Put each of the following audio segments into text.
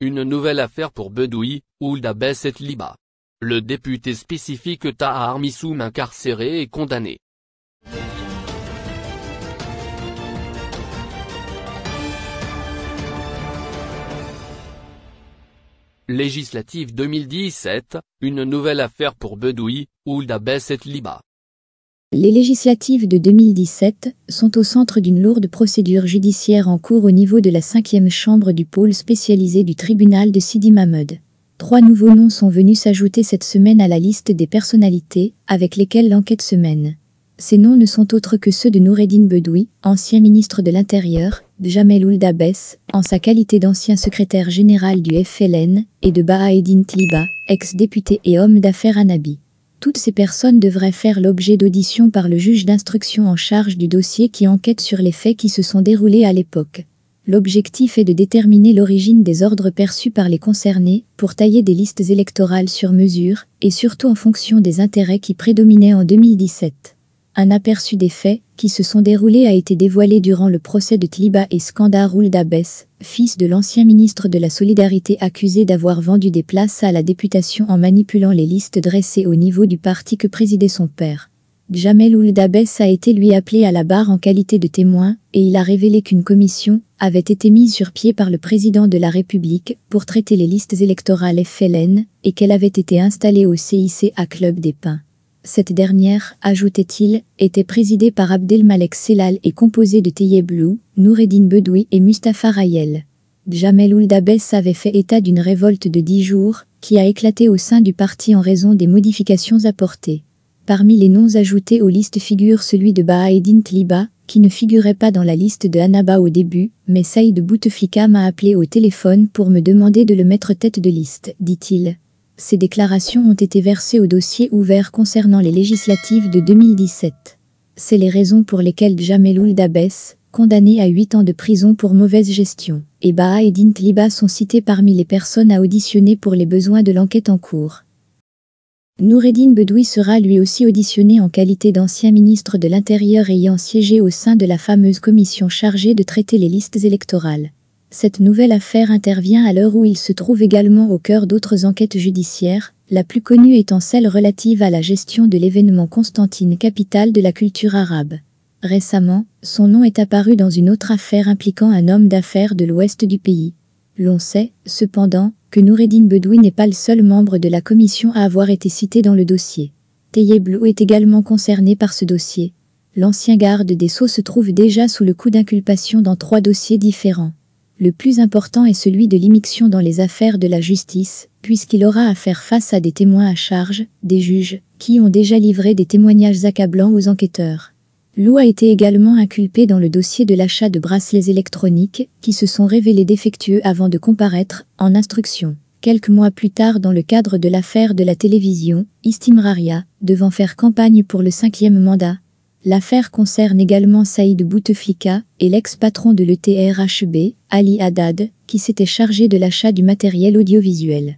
Une nouvelle affaire pour Bedoui, Ould et Liba. Le député spécifique Taha Armissoum incarcéré et condamné. Législative 2017, une nouvelle affaire pour Bedoui, Ould Liba. Les législatives de 2017 sont au centre d'une lourde procédure judiciaire en cours au niveau de la cinquième chambre du pôle spécialisé du tribunal de Sidi Mahmoud. Trois nouveaux noms sont venus s'ajouter cette semaine à la liste des personnalités avec lesquelles l'enquête se mène. Ces noms ne sont autres que ceux de Noureddin Bedoui, ancien ministre de l'Intérieur, de Jamel Ouldabès, en sa qualité d'ancien secrétaire général du FLN, et de Bahaeddin Tliba, ex-député et homme d'affaires Nabi. Toutes ces personnes devraient faire l'objet d'auditions par le juge d'instruction en charge du dossier qui enquête sur les faits qui se sont déroulés à l'époque. L'objectif est de déterminer l'origine des ordres perçus par les concernés pour tailler des listes électorales sur mesure et surtout en fonction des intérêts qui prédominaient en 2017. Un aperçu des faits qui se sont déroulés a été dévoilé durant le procès de Tliba et Skandar Dabès, fils de l'ancien ministre de la Solidarité accusé d'avoir vendu des places à la députation en manipulant les listes dressées au niveau du parti que présidait son père. Jamel Dabès a été lui appelé à la barre en qualité de témoin, et il a révélé qu'une commission avait été mise sur pied par le président de la République pour traiter les listes électorales FLN et qu'elle avait été installée au CIC à Club des Pins. Cette dernière, ajoutait-il, était présidée par Abdelmalek Selal et composée de Teyeb Lou, Noureddin Bedoui et Mustapha Rayel. Jamel Ouldabès avait fait état d'une révolte de dix jours, qui a éclaté au sein du parti en raison des modifications apportées. Parmi les noms ajoutés aux listes figure celui de Bahaedin Tliba, qui ne figurait pas dans la liste de Hanaba au début, mais Saïd Bouteflika m'a appelé au téléphone pour me demander de le mettre tête de liste, dit-il. Ces déclarations ont été versées au dossier ouvert concernant les législatives de 2017. C'est les raisons pour lesquelles Jameloul Dabès, condamné à 8 ans de prison pour mauvaise gestion, et Baha et Dint sont cités parmi les personnes à auditionner pour les besoins de l'enquête en cours. Noureddin Bedoui sera lui aussi auditionné en qualité d'ancien ministre de l'Intérieur ayant siégé au sein de la fameuse commission chargée de traiter les listes électorales. Cette nouvelle affaire intervient à l'heure où il se trouve également au cœur d'autres enquêtes judiciaires, la plus connue étant celle relative à la gestion de l'événement Constantine capitale de la culture arabe. Récemment, son nom est apparu dans une autre affaire impliquant un homme d'affaires de l'ouest du pays. L'on sait, cependant, que Noureddin Bedoui n'est pas le seul membre de la commission à avoir été cité dans le dossier. Tayeb Blou est également concerné par ce dossier. L'ancien garde des Sceaux se trouve déjà sous le coup d'inculpation dans trois dossiers différents le plus important est celui de l'immixion dans les affaires de la justice, puisqu'il aura à faire face à des témoins à charge, des juges, qui ont déjà livré des témoignages accablants aux enquêteurs. Lou a été également inculpé dans le dossier de l'achat de bracelets électroniques, qui se sont révélés défectueux avant de comparaître, en instruction. Quelques mois plus tard dans le cadre de l'affaire de la télévision, Istimraria, devant faire campagne pour le cinquième mandat, L'affaire concerne également Saïd Bouteflika et l'ex-patron de l'ETRHB, Ali Haddad, qui s'était chargé de l'achat du matériel audiovisuel.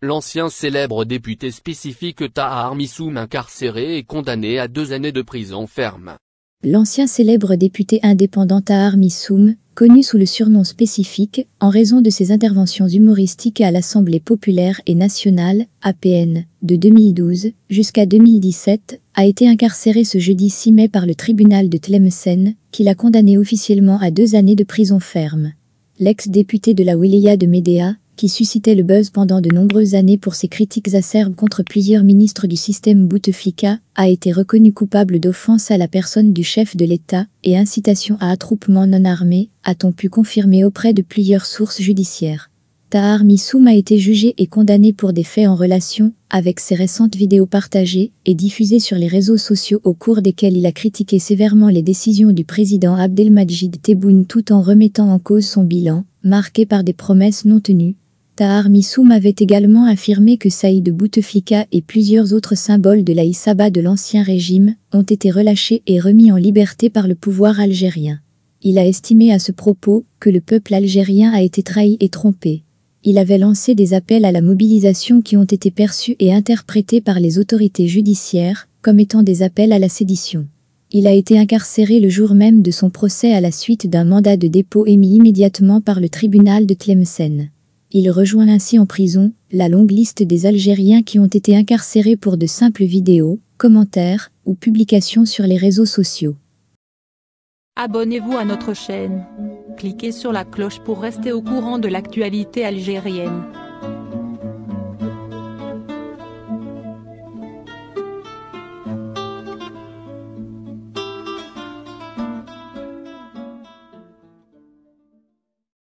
L'ancien célèbre député spécifique Tahar Missoum incarcéré et condamné à deux années de prison ferme. L'ancien célèbre député indépendant Tahar Misoum connu sous le surnom spécifique en raison de ses interventions humoristiques à l'Assemblée populaire et nationale, APN, de 2012 jusqu'à 2017, a été incarcéré ce jeudi 6 mai par le tribunal de Tlemcen, qui l'a condamné officiellement à deux années de prison ferme. L'ex-député de la Wilaya de Médéa, qui suscitait le buzz pendant de nombreuses années pour ses critiques acerbes contre plusieurs ministres du système Bouteflika, a été reconnu coupable d'offense à la personne du chef de l'État et incitation à attroupement non armé, a-t-on pu confirmer auprès de plusieurs sources judiciaires. Tahar Missoum a été jugé et condamné pour des faits en relation avec ses récentes vidéos partagées et diffusées sur les réseaux sociaux au cours desquelles il a critiqué sévèrement les décisions du président Abdelmajid Tebboune tout en remettant en cause son bilan, marqué par des promesses non tenues, Tahar Missoum avait également affirmé que Saïd Bouteflika et plusieurs autres symboles de l'Aïsaba de l'Ancien Régime ont été relâchés et remis en liberté par le pouvoir algérien. Il a estimé à ce propos que le peuple algérien a été trahi et trompé. Il avait lancé des appels à la mobilisation qui ont été perçus et interprétés par les autorités judiciaires comme étant des appels à la sédition. Il a été incarcéré le jour même de son procès à la suite d'un mandat de dépôt émis immédiatement par le tribunal de Tlemcen. Il rejoint ainsi en prison la longue liste des Algériens qui ont été incarcérés pour de simples vidéos, commentaires ou publications sur les réseaux sociaux. Abonnez-vous à notre chaîne. Cliquez sur la cloche pour rester au courant de l'actualité algérienne.